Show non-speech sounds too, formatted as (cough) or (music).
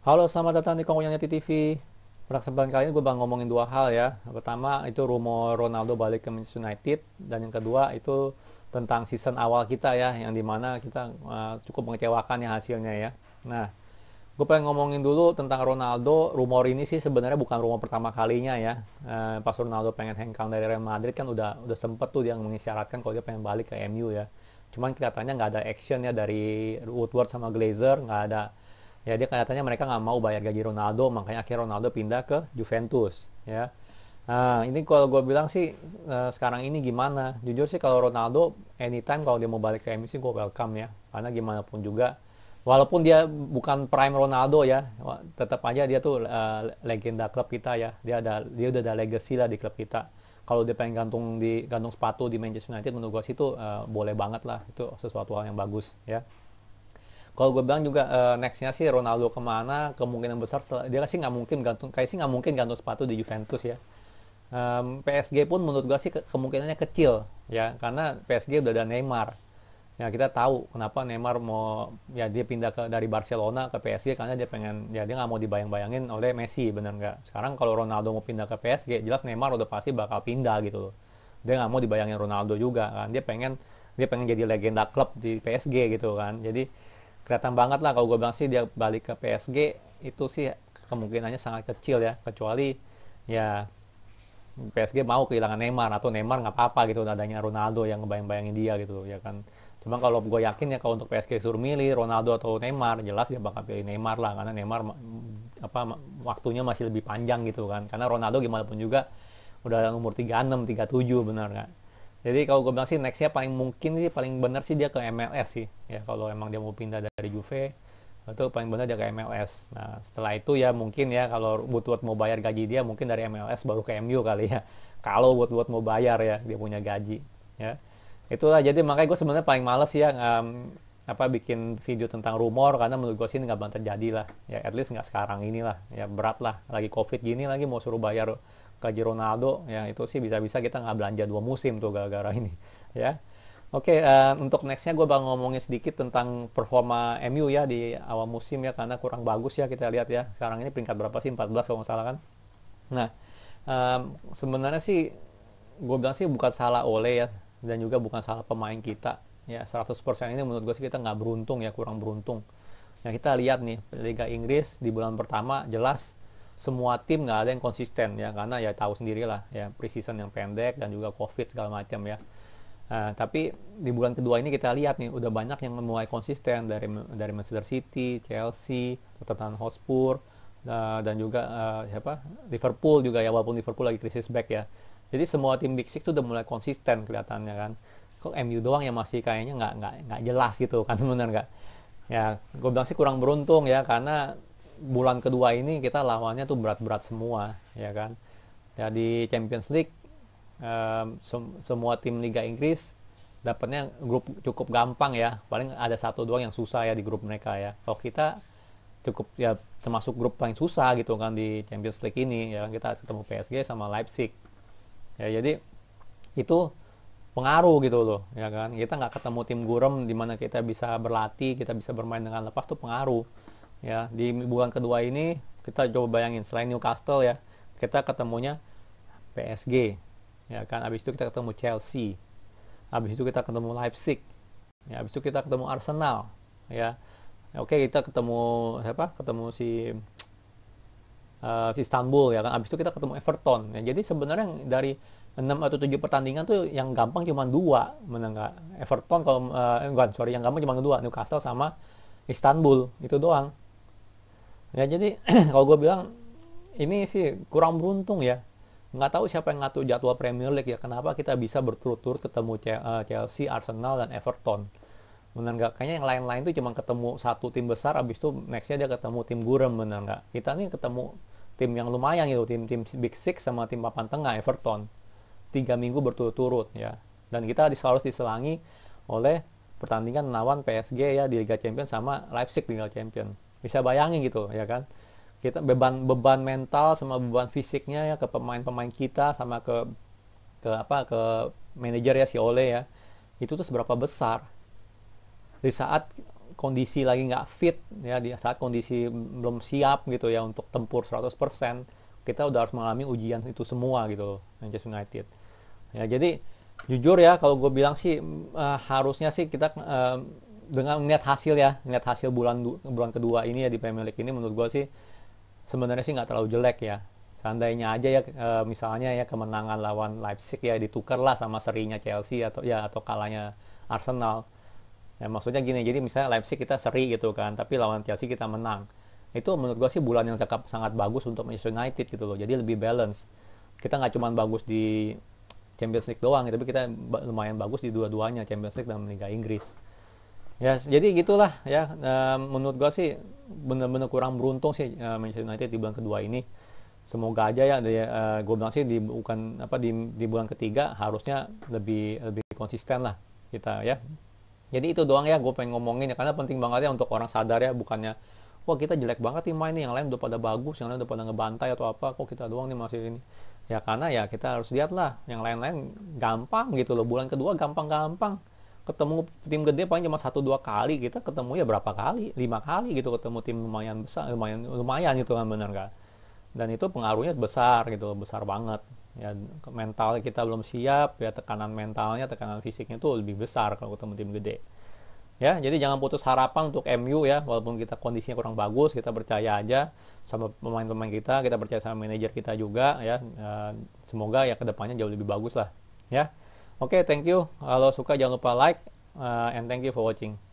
Halo, selamat datang di Kongkongnya TV. Pada kesempatan kali ini gue bakal ngomongin dua hal ya. pertama itu rumor Ronaldo balik ke Manchester United dan yang kedua itu tentang season awal kita ya, yang dimana kita uh, cukup mengecewakan ya hasilnya ya. Nah, gue pengen ngomongin dulu tentang Ronaldo. Rumor ini sih sebenarnya bukan rumor pertama kalinya ya. Uh, pas Ronaldo pengen hengkang dari Real Madrid kan udah udah sempet tuh yang mengisyaratkan kalau dia pengen balik ke MU ya. Cuman kelihatannya nggak ada action ya dari Woodward sama Glazer, nggak ada ya dia kelihatannya mereka nggak mau bayar gaji Ronaldo makanya akhirnya Ronaldo pindah ke Juventus ya nah ini kalau gue bilang sih eh, sekarang ini gimana jujur sih kalau Ronaldo anytime kalau dia mau balik ke MU gue welcome ya karena gimana pun juga walaupun dia bukan prime Ronaldo ya tetap aja dia tuh uh, legenda klub kita ya dia ada dia udah ada legacy lah di klub kita kalau dia pengen gantung di gantung sepatu di Manchester United menurut gue sih itu uh, boleh banget lah itu sesuatu hal yang bagus ya kalau gue bilang juga uh, nextnya sih Ronaldo kemana kemungkinan besar dia sih nggak mungkin gantung kayak sih nggak mungkin gantung sepatu di Juventus ya um, PSG pun menurut gue sih ke, kemungkinannya kecil ya karena PSG udah ada Neymar ya kita tahu kenapa Neymar mau ya dia pindah ke dari Barcelona ke PSG karena dia pengen ya dia nggak mau dibayang-bayangin oleh Messi bener nggak sekarang kalau Ronaldo mau pindah ke PSG jelas Neymar udah pasti bakal pindah gitu loh dia nggak mau dibayangin Ronaldo juga kan dia pengen dia pengen jadi legenda klub di PSG gitu kan jadi kelihatan banget lah kalau gue bilang sih dia balik ke PSG itu sih kemungkinannya sangat kecil ya kecuali ya PSG mau kehilangan Neymar atau Neymar nggak apa-apa gitu adanya Ronaldo yang ngebayang-bayangin dia gitu ya kan cuma kalau gue yakin ya kalau untuk PSG suruh milih Ronaldo atau Neymar jelas dia bakal pilih Neymar lah karena Neymar apa waktunya masih lebih panjang gitu kan karena Ronaldo gimana pun juga udah umur 36 37 benar nggak jadi kalau gue bilang sih nextnya paling mungkin sih paling benar sih dia ke MLS sih ya kalau emang dia mau pindah dari Juve itu paling benar dia ke MLS. Nah setelah itu ya mungkin ya kalau buat buat mau bayar gaji dia mungkin dari MLS baru ke MU kali ya. (laughs) Kalau buat buat mau bayar ya dia punya gaji ya. Itulah jadi makanya gue sebenarnya paling males ya um, apa bikin video tentang rumor karena menurut gue sih nggak bakal terjadi lah ya at least nggak sekarang inilah ya berat lah lagi covid gini lagi mau suruh bayar gaji Ronaldo ya itu sih bisa-bisa kita nggak belanja dua musim tuh gara-gara ini ya oke okay, uh, eh, untuk nextnya gue bakal ngomongin sedikit tentang performa MU ya di awal musim ya karena kurang bagus ya kita lihat ya sekarang ini peringkat berapa sih 14 kalau nggak salah kan nah um, sebenarnya sih gue bilang sih bukan salah Ole ya dan juga bukan salah pemain kita ya 100% ini menurut gue sih kita nggak beruntung ya kurang beruntung nah kita lihat nih Liga Inggris di bulan pertama jelas semua tim nggak ada yang konsisten ya karena ya tahu sendirilah ya preseason yang pendek dan juga covid segala macam ya Uh, tapi di bulan kedua ini kita lihat nih udah banyak yang mulai konsisten dari dari Manchester City, Chelsea, Tottenham Hotspur uh, dan juga uh, siapa Liverpool juga ya walaupun Liverpool lagi krisis back ya. Jadi semua tim Big Six udah mulai konsisten kelihatannya kan kok MU doang yang masih kayaknya nggak nggak nggak jelas gitu kan (laughs) benar nggak ya gue bilang sih kurang beruntung ya karena bulan kedua ini kita lawannya tuh berat-berat semua ya kan ya di Champions League um, sem semua tim Liga Inggris dapatnya grup cukup gampang ya paling ada satu doang yang susah ya di grup mereka ya kalau kita cukup ya termasuk grup paling susah gitu kan di Champions League ini ya kan kita ketemu PSG sama Leipzig ya jadi itu pengaruh gitu loh ya kan kita nggak ketemu tim gurem di mana kita bisa berlatih kita bisa bermain dengan lepas tuh pengaruh ya di bulan kedua ini kita coba bayangin selain Newcastle ya kita ketemunya PSG ya kan abis itu kita ketemu Chelsea abis itu kita ketemu Leipzig ya abis itu kita ketemu Arsenal ya oke kita ketemu siapa ketemu si uh, Istanbul ya kan abis itu kita ketemu Everton ya jadi sebenarnya dari 6 atau 7 pertandingan tuh yang gampang cuma dua menang gak? Everton kalau uh, enggak, sorry yang gampang cuma dua Newcastle sama Istanbul itu doang ya jadi (clears throat) kalau gue bilang ini sih kurang beruntung ya nggak tahu siapa yang ngatur jadwal Premier League ya kenapa kita bisa berturut-turut ketemu eh, Chelsea Arsenal dan Everton benar nggak kayaknya yang lain-lain tuh cuma ketemu satu tim besar abis itu nextnya dia ketemu tim gurem benar nggak kita nih ketemu tim yang lumayan gitu tim tim big six sama tim papan tengah Everton tiga minggu berturut-turut ya. Dan kita harus diselangi oleh pertandingan lawan PSG ya di Liga Champions sama Leipzig di Liga Champions. Bisa bayangin gitu ya kan. Kita beban beban mental sama beban fisiknya ya ke pemain-pemain kita sama ke ke apa ke manajer ya si Ole ya. Itu tuh seberapa besar. Di saat kondisi lagi nggak fit ya di saat kondisi belum siap gitu ya untuk tempur 100% kita udah harus mengalami ujian itu semua gitu Manchester United ya jadi jujur ya kalau gue bilang sih uh, harusnya sih kita uh, dengan melihat hasil ya melihat hasil bulan bulan kedua ini ya di Premier League ini menurut gue sih sebenarnya sih nggak terlalu jelek ya seandainya aja ya uh, misalnya ya kemenangan lawan Leipzig ya ditukar lah sama serinya Chelsea atau ya atau kalahnya Arsenal ya maksudnya gini jadi misalnya Leipzig kita seri gitu kan tapi lawan Chelsea kita menang itu menurut gue sih bulan yang sangat, sangat bagus untuk Manchester United gitu loh jadi lebih balance kita nggak cuma bagus di Champions League doang tapi kita lumayan bagus di dua-duanya Champions League dan Liga Inggris ya jadi gitulah ya menurut gue sih bener-bener kurang beruntung sih eh, Manchester United di bulan kedua ini semoga aja ya eh, gue bilang sih di bukan apa di, di bulan ketiga harusnya lebih lebih konsisten lah kita ya jadi itu doang ya gue pengen ngomongin ya karena penting banget ya untuk orang sadar ya bukannya wah kita jelek banget tim main nih yang lain udah pada bagus yang lain udah pada ngebantai atau apa kok kita doang nih masih ini ya karena ya kita harus lihat lah yang lain-lain gampang gitu loh bulan kedua gampang-gampang ketemu tim gede paling cuma satu dua kali kita gitu. ketemu ya berapa kali lima kali gitu ketemu tim lumayan besar lumayan lumayan gitu kan benar kan dan itu pengaruhnya besar gitu besar banget ya mental kita belum siap ya tekanan mentalnya tekanan fisiknya tuh lebih besar kalau ketemu tim gede ya jadi jangan putus harapan untuk MU ya walaupun kita kondisinya kurang bagus kita percaya aja sama pemain-pemain kita kita percaya sama manajer kita juga ya eh, semoga ya kedepannya jauh lebih bagus lah ya oke okay, thank you kalau suka jangan lupa like uh, and thank you for watching